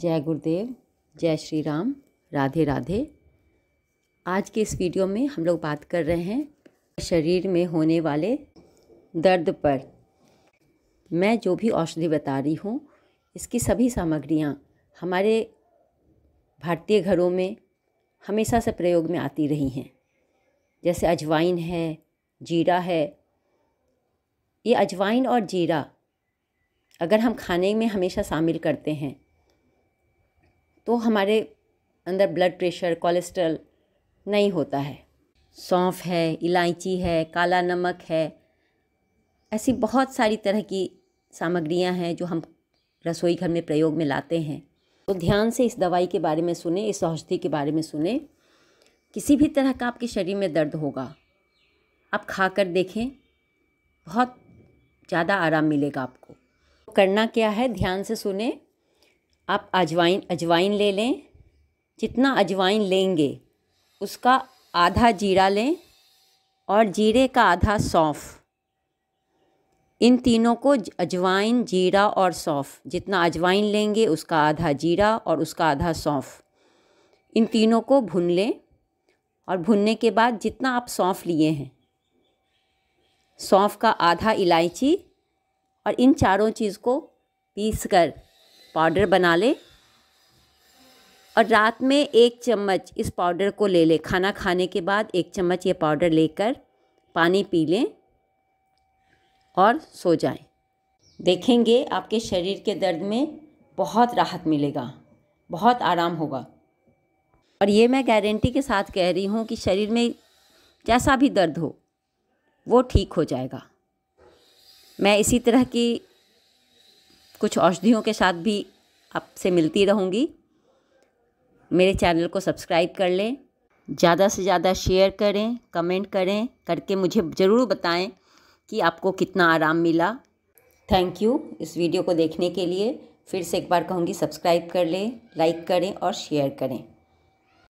जय गुरुदेव जय श्री राम राधे राधे आज के इस वीडियो में हम लोग बात कर रहे हैं शरीर में होने वाले दर्द पर मैं जो भी औषधि बता रही हूँ इसकी सभी सामग्रियाँ हमारे भारतीय घरों में हमेशा से प्रयोग में आती रही हैं जैसे अजवाइन है जीरा है ये अजवाइन और जीरा अगर हम खाने में हमेशा शामिल करते हैं तो हमारे अंदर ब्लड प्रेशर कोलेस्ट्रॉल नहीं होता है सौंफ है इलायची है काला नमक है ऐसी बहुत सारी तरह की सामग्रियां हैं जो हम रसोई घर में प्रयोग में लाते हैं तो ध्यान से इस दवाई के बारे में सुने इस औषधि के बारे में सुने किसी भी तरह का आपके शरीर में दर्द होगा आप खा कर देखें बहुत ज़्यादा आराम मिलेगा आपको करना क्या है ध्यान से सुने आप अजवाइन अजवाइन ले लें जितना अजवाइन लेंगे उसका आधा जीरा लें और जीरे का आधा सौंफ इन तीनों को अजवाइन जीरा और सौंफ जितना अजवाइन लेंगे उसका आधा जीरा और उसका आधा सौंफ इन तीनों को भून लें और भुनने के बाद जितना आप सौंफ लिए हैं सौंफ का आधा इलायची और इन चारों चीज़ को पीस कर पाउडर बना लें और रात में एक चम्मच इस पाउडर को ले लें खाना खाने के बाद एक चम्मच ये पाउडर लेकर पानी पी लें और सो जाएं। देखेंगे आपके शरीर के दर्द में बहुत राहत मिलेगा बहुत आराम होगा और ये मैं गारंटी के साथ कह रही हूँ कि शरीर में जैसा भी दर्द हो वो ठीक हो जाएगा मैं इसी तरह की कुछ औषधियों के साथ भी आपसे मिलती रहूँगी मेरे चैनल को सब्सक्राइब कर लें ज़्यादा से ज़्यादा शेयर करें कमेंट करें करके मुझे ज़रूर बताएं कि आपको कितना आराम मिला थैंक यू इस वीडियो को देखने के लिए फिर से एक बार कहूँगी सब्सक्राइब कर लें लाइक करें और शेयर करें